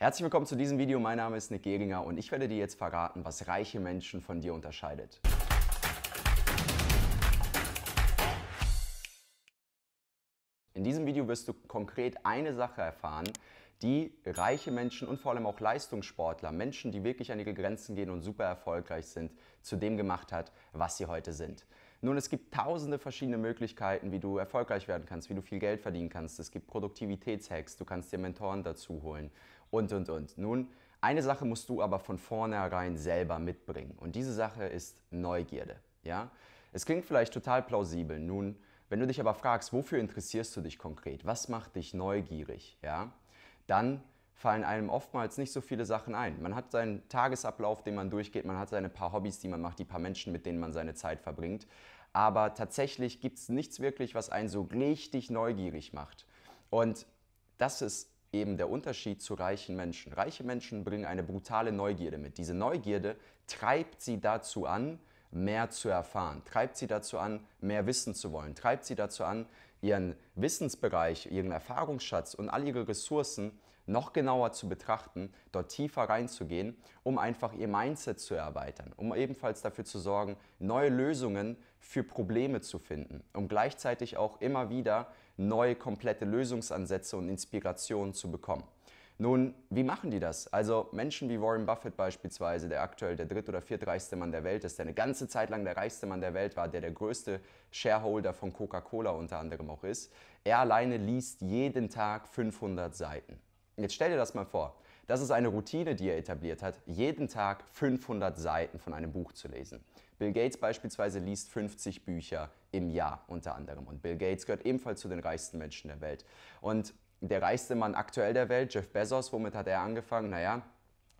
Herzlich willkommen zu diesem Video. Mein Name ist Nick Geringer und ich werde dir jetzt verraten, was reiche Menschen von dir unterscheidet. In diesem Video wirst du konkret eine Sache erfahren, die reiche Menschen und vor allem auch Leistungssportler, Menschen, die wirklich an ihre Grenzen gehen und super erfolgreich sind, zu dem gemacht hat, was sie heute sind. Nun, es gibt tausende verschiedene Möglichkeiten, wie du erfolgreich werden kannst, wie du viel Geld verdienen kannst. Es gibt Produktivitätshacks, du kannst dir Mentoren dazu holen und, und, und. Nun, eine Sache musst du aber von vornherein selber mitbringen und diese Sache ist Neugierde. Ja? Es klingt vielleicht total plausibel. Nun, wenn du dich aber fragst, wofür interessierst du dich konkret? Was macht dich neugierig? Ja? Dann fallen einem oftmals nicht so viele Sachen ein. Man hat seinen Tagesablauf, den man durchgeht, man hat seine paar Hobbys, die man macht, die paar Menschen, mit denen man seine Zeit verbringt. Aber tatsächlich gibt es nichts wirklich, was einen so richtig neugierig macht. Und das ist eben der Unterschied zu reichen Menschen. Reiche Menschen bringen eine brutale Neugierde mit. Diese Neugierde treibt sie dazu an, mehr zu erfahren, treibt sie dazu an, mehr wissen zu wollen, treibt sie dazu an, ihren Wissensbereich, ihren Erfahrungsschatz und all ihre Ressourcen noch genauer zu betrachten, dort tiefer reinzugehen, um einfach ihr Mindset zu erweitern, um ebenfalls dafür zu sorgen, neue Lösungen für Probleme zu finden, um gleichzeitig auch immer wieder neue, komplette Lösungsansätze und Inspirationen zu bekommen. Nun, wie machen die das? Also Menschen wie Warren Buffett beispielsweise, der aktuell der dritt- oder viertreichste Mann der Welt ist, der eine ganze Zeit lang der reichste Mann der Welt war, der der größte Shareholder von Coca-Cola unter anderem auch ist, er alleine liest jeden Tag 500 Seiten. Jetzt stell dir das mal vor. Das ist eine Routine, die er etabliert hat, jeden Tag 500 Seiten von einem Buch zu lesen. Bill Gates beispielsweise liest 50 Bücher im Jahr unter anderem. Und Bill Gates gehört ebenfalls zu den reichsten Menschen der Welt. Und der reichste Mann aktuell der Welt, Jeff Bezos, womit hat er angefangen? Naja,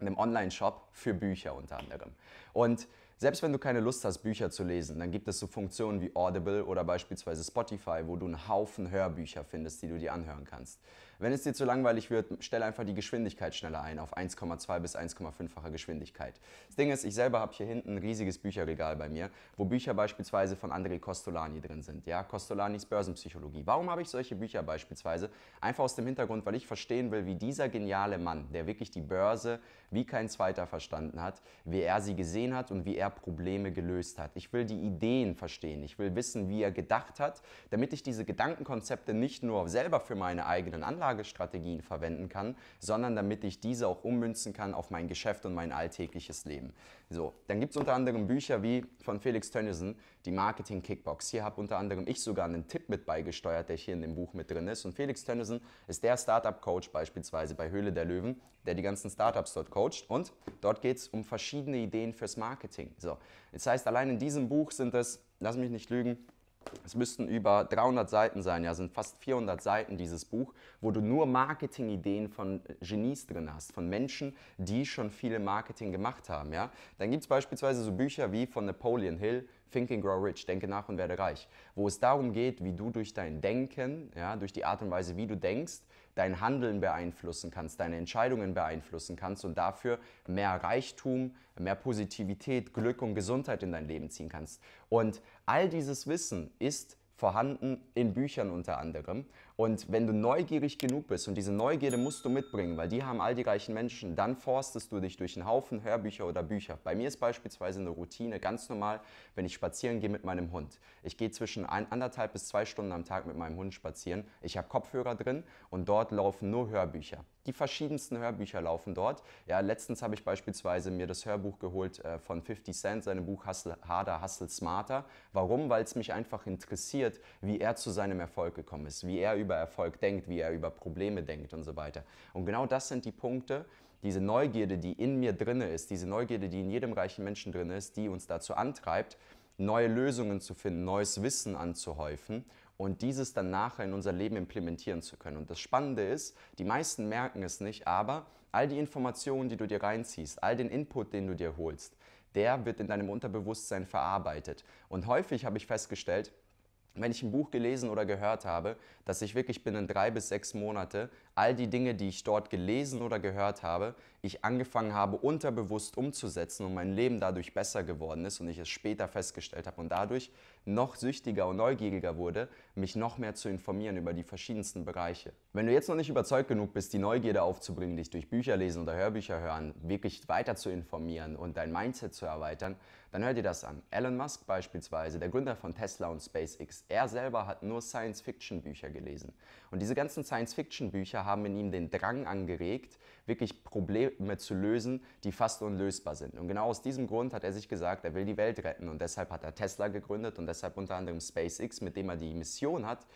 einem Online-Shop für Bücher unter anderem. Und selbst wenn du keine Lust hast, Bücher zu lesen, dann gibt es so Funktionen wie Audible oder beispielsweise Spotify, wo du einen Haufen Hörbücher findest, die du dir anhören kannst. Wenn es dir zu langweilig wird, stell einfach die Geschwindigkeit schneller ein auf 1,2 bis 1,5-fache Geschwindigkeit. Das Ding ist, ich selber habe hier hinten ein riesiges Bücherregal bei mir, wo Bücher beispielsweise von André Costolani drin sind. Ja, Costolanis Börsenpsychologie. Warum habe ich solche Bücher beispielsweise? Einfach aus dem Hintergrund, weil ich verstehen will, wie dieser geniale Mann, der wirklich die Börse wie kein zweiter verstanden hat, wie er sie gesehen hat und wie er er Probleme gelöst hat. Ich will die Ideen verstehen. Ich will wissen, wie er gedacht hat, damit ich diese Gedankenkonzepte nicht nur selber für meine eigenen Anlagestrategien verwenden kann, sondern damit ich diese auch ummünzen kann auf mein Geschäft und mein alltägliches Leben. So, dann gibt es unter anderem Bücher wie von Felix Tönnissen, die Marketing Kickbox. Hier habe unter anderem ich sogar einen Tipp mit beigesteuert, der hier in dem Buch mit drin ist. Und Felix Tönnissen ist der Startup-Coach beispielsweise bei Höhle der Löwen, der die ganzen Startups dort coacht. Und dort geht es um verschiedene Ideen fürs Marketing. So, das heißt, allein in diesem Buch sind es, lass mich nicht lügen, es müssten über 300 Seiten sein, ja, sind fast 400 Seiten dieses Buch, wo du nur Marketingideen von äh, Genies drin hast, von Menschen, die schon viel Marketing gemacht haben, ja. Dann gibt es beispielsweise so Bücher wie von Napoleon Hill, Think and Grow Rich, denke nach und werde reich, wo es darum geht, wie du durch dein Denken, ja, durch die Art und Weise, wie du denkst, dein Handeln beeinflussen kannst, deine Entscheidungen beeinflussen kannst und dafür mehr Reichtum, mehr Positivität, Glück und Gesundheit in dein Leben ziehen kannst. Und all dieses Wissen ist vorhanden in Büchern unter anderem. Und wenn du neugierig genug bist und diese Neugierde musst du mitbringen, weil die haben all die reichen Menschen, dann forstest du dich durch einen Haufen Hörbücher oder Bücher. Bei mir ist beispielsweise eine Routine ganz normal, wenn ich spazieren gehe mit meinem Hund. Ich gehe zwischen ein, anderthalb bis zwei Stunden am Tag mit meinem Hund spazieren. Ich habe Kopfhörer drin und dort laufen nur Hörbücher. Die verschiedensten Hörbücher laufen dort. Ja, letztens habe ich beispielsweise mir das Hörbuch geholt äh, von 50 Cent, seinem Buch Hustle Harder, Hustle Smarter. Warum? Weil es mich einfach interessiert, wie er zu seinem Erfolg gekommen ist, wie er über über Erfolg denkt, wie er über Probleme denkt und so weiter. Und genau das sind die Punkte, diese Neugierde, die in mir drin ist, diese Neugierde, die in jedem reichen Menschen drin ist, die uns dazu antreibt, neue Lösungen zu finden, neues Wissen anzuhäufen und dieses dann nachher in unser Leben implementieren zu können. Und das Spannende ist, die meisten merken es nicht, aber all die Informationen, die du dir reinziehst, all den Input, den du dir holst, der wird in deinem Unterbewusstsein verarbeitet. Und häufig habe ich festgestellt, wenn ich ein Buch gelesen oder gehört habe, dass ich wirklich binnen drei bis sechs Monate all die Dinge, die ich dort gelesen oder gehört habe, ich angefangen habe, unterbewusst umzusetzen und mein Leben dadurch besser geworden ist und ich es später festgestellt habe. Und dadurch noch süchtiger und neugieriger wurde, mich noch mehr zu informieren über die verschiedensten Bereiche. Wenn du jetzt noch nicht überzeugt genug bist, die Neugierde aufzubringen, dich durch Bücher lesen oder Hörbücher hören, wirklich weiter zu informieren und dein Mindset zu erweitern, dann hör dir das an. Elon Musk beispielsweise, der Gründer von Tesla und SpaceX, er selber hat nur Science-Fiction-Bücher gelesen. Und diese ganzen Science-Fiction-Bücher haben in ihm den Drang angeregt, wirklich Probleme zu lösen, die fast unlösbar sind. Und genau aus diesem Grund hat er sich gesagt, er will die Welt retten. Und deshalb hat er Tesla gegründet und deshalb deshalb unter anderem SpaceX, mit dem er die Mission hat,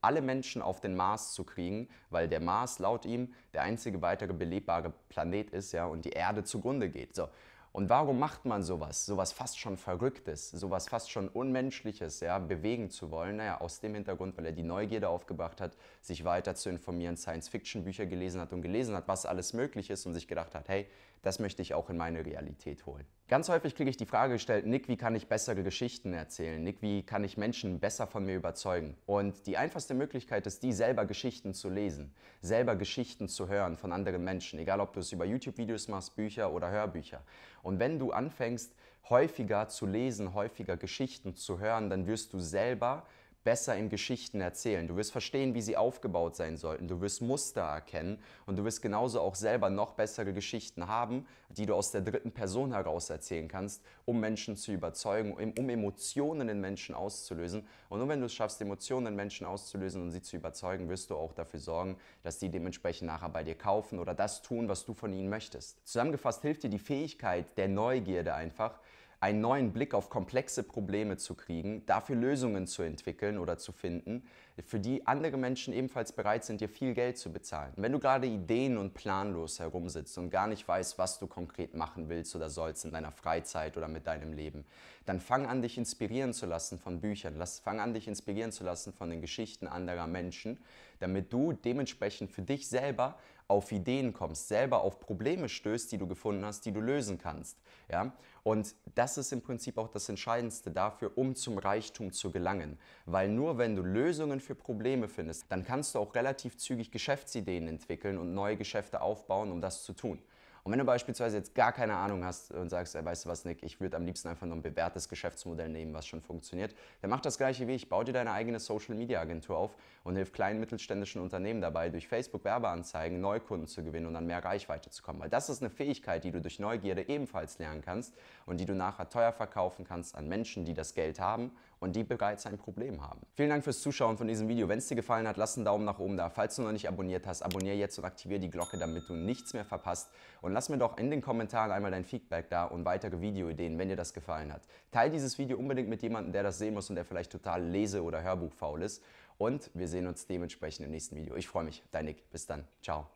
alle Menschen auf den Mars zu kriegen, weil der Mars laut ihm der einzige weitere belebbare Planet ist ja, und die Erde zugrunde geht. So. Und warum macht man sowas? Sowas fast schon Verrücktes, sowas fast schon Unmenschliches, ja, bewegen zu wollen. Naja, aus dem Hintergrund, weil er die Neugierde aufgebracht hat, sich weiter zu informieren, Science-Fiction-Bücher gelesen hat und gelesen hat, was alles möglich ist und sich gedacht hat, hey, das möchte ich auch in meine Realität holen. Ganz häufig kriege ich die Frage gestellt, Nick, wie kann ich bessere Geschichten erzählen? Nick, wie kann ich Menschen besser von mir überzeugen? Und die einfachste Möglichkeit ist die, selber Geschichten zu lesen, selber Geschichten zu hören von anderen Menschen, egal ob du es über YouTube-Videos machst, Bücher oder Hörbücher. Und wenn du anfängst, häufiger zu lesen, häufiger Geschichten zu hören, dann wirst du selber besser in Geschichten erzählen. Du wirst verstehen, wie sie aufgebaut sein sollten. Du wirst Muster erkennen und du wirst genauso auch selber noch bessere Geschichten haben, die du aus der dritten Person heraus erzählen kannst, um Menschen zu überzeugen, um Emotionen in Menschen auszulösen. Und nur wenn du es schaffst, Emotionen in Menschen auszulösen und sie zu überzeugen, wirst du auch dafür sorgen, dass die dementsprechend nachher bei dir kaufen oder das tun, was du von ihnen möchtest. Zusammengefasst hilft dir die Fähigkeit der Neugierde einfach, einen neuen Blick auf komplexe Probleme zu kriegen, dafür Lösungen zu entwickeln oder zu finden, für die andere Menschen ebenfalls bereit sind, dir viel Geld zu bezahlen. Wenn du gerade ideen- und planlos herumsitzt und gar nicht weißt, was du konkret machen willst oder sollst in deiner Freizeit oder mit deinem Leben, dann fang an, dich inspirieren zu lassen von Büchern, Lass, fang an, dich inspirieren zu lassen von den Geschichten anderer Menschen, damit du dementsprechend für dich selber auf Ideen kommst, selber auf Probleme stößt, die du gefunden hast, die du lösen kannst. Ja? Und das ist im Prinzip auch das Entscheidendste dafür, um zum Reichtum zu gelangen. Weil nur wenn du Lösungen für Probleme findest, dann kannst du auch relativ zügig Geschäftsideen entwickeln und neue Geschäfte aufbauen, um das zu tun. Und wenn du beispielsweise jetzt gar keine Ahnung hast und sagst, ja, weißt du was, Nick, ich würde am liebsten einfach nur ein bewährtes Geschäftsmodell nehmen, was schon funktioniert, dann mach das gleiche wie ich. Bau dir deine eigene Social Media Agentur auf und hilf kleinen mittelständischen Unternehmen dabei, durch Facebook Werbeanzeigen Neukunden zu gewinnen und an mehr Reichweite zu kommen. Weil das ist eine Fähigkeit, die du durch Neugierde ebenfalls lernen kannst und die du nachher teuer verkaufen kannst an Menschen, die das Geld haben und die bereits ein Problem haben. Vielen Dank fürs Zuschauen von diesem Video. Wenn es dir gefallen hat, lass einen Daumen nach oben da. Falls du noch nicht abonniert hast, abonniere jetzt und aktiviere die Glocke, damit du nichts mehr verpasst. Und lass mir doch in den Kommentaren einmal dein Feedback da und weitere Videoideen, wenn dir das gefallen hat. Teil dieses Video unbedingt mit jemandem, der das sehen muss und der vielleicht total lese- oder hörbuchfaul ist. Und wir sehen uns dementsprechend im nächsten Video. Ich freue mich. Dein Nick. Bis dann. Ciao.